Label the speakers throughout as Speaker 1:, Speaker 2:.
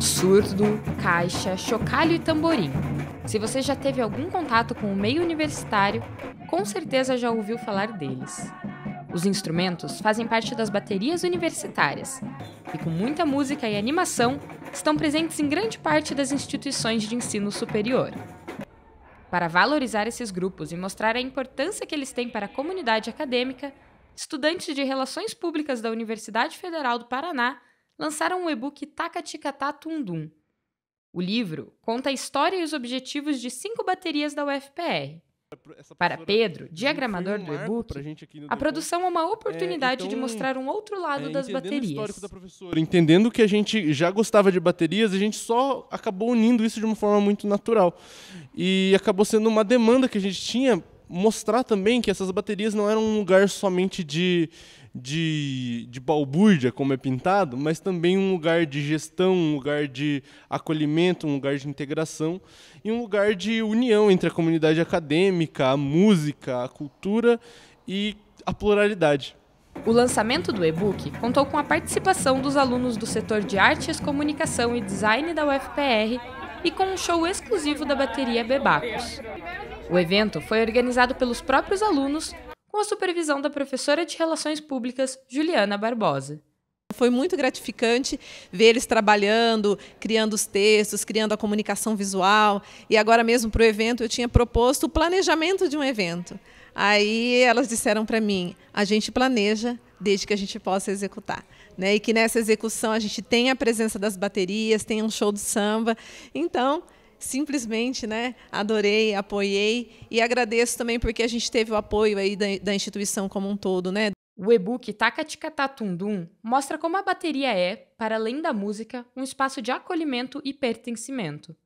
Speaker 1: surdo, caixa, chocalho e tamborim. Se você já teve algum contato com o meio universitário, com certeza já ouviu falar deles. Os instrumentos fazem parte das baterias universitárias e, com muita música e animação, estão presentes em grande parte das instituições de ensino superior. Para valorizar esses grupos e mostrar a importância que eles têm para a comunidade acadêmica, estudantes de Relações Públicas da Universidade Federal do Paraná lançaram o e-book Tacaticatá Tundum. O livro conta a história e os objetivos de cinco baterias da UFPR. Para Pedro, diagramador um do e-book, a produção é uma é, oportunidade é, então, de mostrar um outro lado é, das baterias.
Speaker 2: entendendo que a gente já gostava de baterias, a gente só acabou unindo isso de uma forma muito natural. E acabou sendo uma demanda que a gente tinha mostrar também que essas baterias não eram um lugar somente de, de, de balbúrdia, como é pintado, mas também um lugar de gestão, um lugar de acolhimento, um lugar de integração e um lugar de união entre a comunidade acadêmica, a música, a cultura e a pluralidade.
Speaker 1: O lançamento do e-book contou com a participação dos alunos do setor de Artes, Comunicação e Design da UFPR e com um show exclusivo da bateria Bebacos. O evento foi organizado pelos próprios alunos, com a supervisão da professora
Speaker 3: de Relações Públicas, Juliana Barbosa. Foi muito gratificante ver eles trabalhando, criando os textos, criando a comunicação visual. E agora mesmo para o evento eu tinha proposto o planejamento de um evento. Aí elas disseram para mim: a gente planeja desde que a gente possa executar. Né? E que nessa execução a gente tenha a presença das baterias, tenha um show de samba. Então, simplesmente né, adorei, apoiei e agradeço também porque a gente teve o apoio aí da, da instituição como um todo, né? O e-book Tundum tá mostra como a bateria é, para além da música,
Speaker 1: um espaço de acolhimento e pertencimento.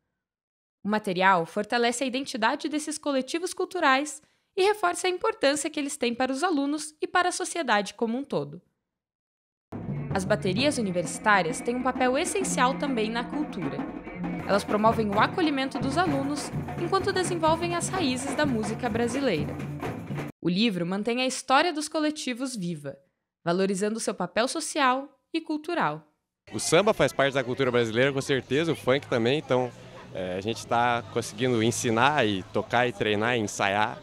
Speaker 1: O material fortalece a identidade desses coletivos culturais e reforça a importância que eles têm para os alunos e para a sociedade como um todo. As baterias universitárias têm um papel essencial também na cultura. Elas promovem o acolhimento dos alunos enquanto desenvolvem as raízes da música brasileira. O livro mantém a história dos coletivos viva, valorizando seu papel social e cultural.
Speaker 2: O samba faz parte da cultura brasileira, com certeza, o funk também, então é, a gente está conseguindo ensinar e tocar e treinar e ensaiar.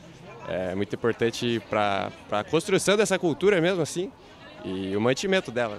Speaker 2: É muito importante para a construção dessa cultura mesmo assim e o mantimento dela.